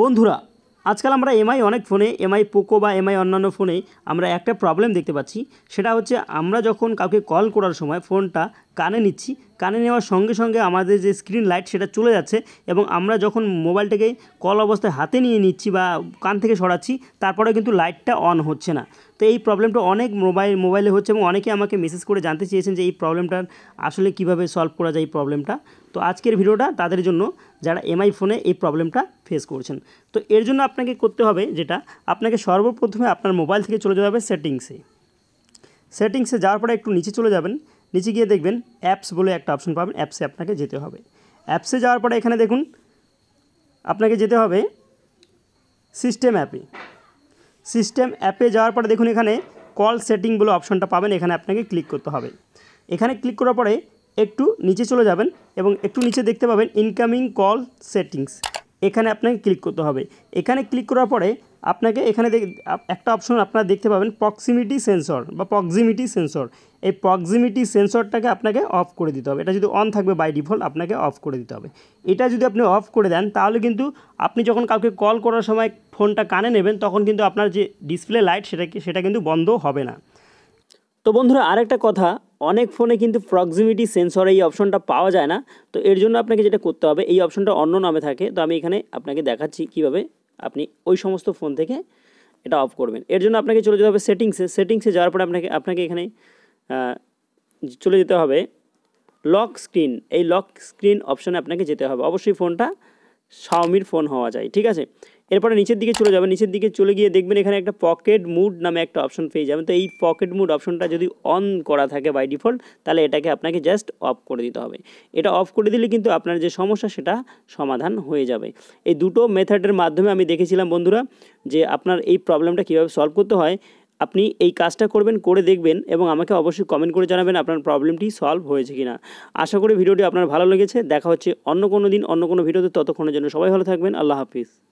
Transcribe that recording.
বন্ধুরা আজকাল আমরা এমআই অনেক ফোনে এমআই পোকো বা এমআই অন্যান্য ফোনে আমরা একটা প্রবলেম দেখতে পাচ্ছি সেটা হচ্ছে আমরা যখন কাউকে কল করার সময় ফোনটা কানে নিচ্ছি কানে নেওয়ার সঙ্গে সঙ্গে আমাদের যে স্ক্রিন লাইট সেটা চলে যাচ্ছে এবং আমরা যখন মোবাইলটাকে কল অবস্থায় হাতে নিয়ে নিচ্ছি বা কান থেকে সরাচ্ছি তারপরে কিন্তু লাইটটা অন হচ্ছে না তো এই প্রবলেমটা অনেক মোবাইল মোবাইলে হচ্ছে এবং অনেকে আমাকে মেসেজ করে জানতে চেয়েছেন যে এই প্রবলেমটা আসলে কিভাবে সলভ করা যায় এই প্রবলেমটা তো আজকের ভিডিওটা তাদের জন্য যারা এমআই ফোনে এই প্রবলেমটা ফেস করছেন তো এর জন্য আপনাকে করতে হবে যেটা আপনাকে সর্বপ্রথমে আপনার মোবাইল থেকে চলে যাওয়া হবে সেটিংসে সেটিংসে যাওয়ার পরে একটু নিচে চলে যাবেন নিচে গিয়ে দেখবেন অ্যাপস বলে একটা অপশন পাবেন অ্যাপসে আপনাকে যেতে হবে অ্যাপসে যাওয়ার পরে এখানে দেখুন আপনাকে যেতে হবে সিস্টেম অ্যাপে সিস্টেম অ্যাপে যাওয়ার পরে দেখুন এখানে কল সেটিং বলে অপশনটা পাবেন এখানে আপনাকে ক্লিক করতে হবে এখানে ক্লিক করার পরে একটু নিচে চলে যাবেন এবং একটু নিচে দেখতে পাবেন ইনকামিং কল সেটিংস এখানে আপনাকে ক্লিক করতে হবে এখানে ক্লিক করার পরে আপনাকে এখানে একটা অপশন আপনারা দেখতে পাবেন প্রক্সিমিটি সেন্সর বা প্রক্সিমিটি সেন্সর এই প্রক্সিমিটি সেন্সরটাকে আপনাকে অফ করে দিতে হবে এটা যদি অন থাকবে বাই ডিফল্ট আপনাকে অফ করে দিতে হবে এটা যদি আপনি অফ করে দেন তাহলে কিন্তু আপনি যখন কাউকে কল করার সময় ফোনটা কানে নেবেন তখন কিন্তু আপনার যে ডিসপ্লে লাইট সেটা সেটা কিন্তু বন্ধ হবে না তো বন্ধুরা আরেকটা কথা অনেক ফোনে কিন্তু প্রক্সিমিটি সেন্সর এই অপশনটা পাওয়া যায় না তো এর জন্য আপনাকে যেটা করতে হবে এই অপশনটা অন্য নামে থাকে তো আমি এখানে আপনাকে দেখাচ্ছি কিভাবে আপনি ওই সমস্ত ফোন থেকে এটা অফ করবেন এর জন্য আপনাকে চলে যেতে হবে সেটিংসে সেটিংসে যাওয়ার পরে আপনাকে আপনাকে এখানে চলে যেতে হবে লক স্ক্রিন এই লক স্ক্রিন অপশানে আপনাকে যেতে হবে অবশ্যই ফোনটা শাওমির ফোন হওয়া যায় ঠিক আছে এরপরে নিচের দিকে চলে যাবেন নিচের দিকে চলে গিয়ে দেখবেন এখানে একটা পকেট মুড নামে একটা অপশন পেয়ে যাবেন তো এই পকেট মুড অপশনটা যদি অন করা থাকে বাই ডিফল্ট তাহলে এটাকে আপনাকে জাস্ট অফ করে দিতে হবে এটা অফ করে দিলে কিন্তু আপনার যে সমস্যা সেটা সমাধান হয়ে যাবে এই দুটো মেথডের মাধ্যমে আমি দেখেছিলাম বন্ধুরা যে আপনার এই প্রবলেমটা কীভাবে সলভ করতে হয় আপনি এই কাজটা করবেন করে দেখবেন এবং আমাকে অবশ্যই কমেন্ট করে জানাবেন আপনার প্রবলেমটি সলভ হয়েছে কিনা আশা করি ভিডিওটি আপনার ভালো লেগেছে দেখা হচ্ছে অন্য কোনো দিন অন্য কোনো ভিডিওতে ততক্ষণের জন্য সবাই ভালো থাকবেন আল্লাহ হাফিজ